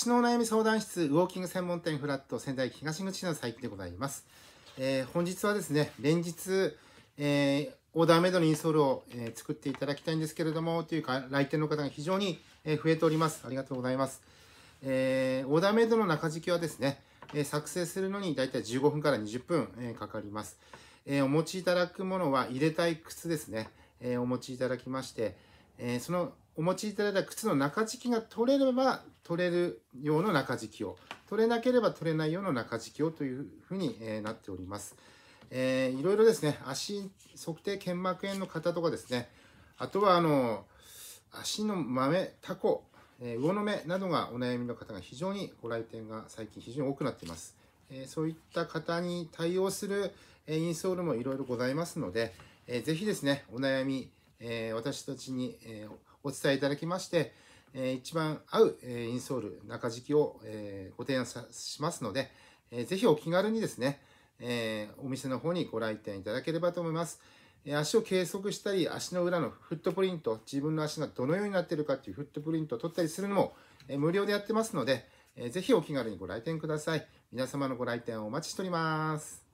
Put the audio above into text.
私のお悩み相談室、ウォーキング専門店フラット仙台東口の最近でございます。えー、本日はですね、連日、えー、オーダーメイドのインソールを、えー、作っていただきたいんですけれども、というか、来店の方が非常に、え増えております。ありがとうございます。えオーダーメイドの中敷きはですね、え作成するのにだいたい15分から20分、えかかります。えお持ちいただくものは入れたい靴ですね、えお持ちいただきまして、えそのお持ちいただいた靴の中敷きが取れれば取れる用の中敷きを取れなければ取れない用の中敷きをというふうに、えなっております、えー、いろいろですね足測定腱膜炎の方とかですねあとはあの足の豆タコ、えー、魚の目などがお悩みの方が非常にご来店が最近非常に多くなっていますえそういった方に対応する、えインソールもいろいろございますので、えー、ぜひですね、お悩み、え私たちに、えお伝えいただきまして、え一番合う、えインソール中敷きを、えご提案しますので、えぜひお気軽にですね、えお店の方にご来店いただければと思います。足を計測したり、足の裏のフットプリント、自分の足がどのようになっているかというフットプリントを取ったりするのも無料でやってますので、ぜひお気軽にご来店ください。皆様のご来店をお待ちしております。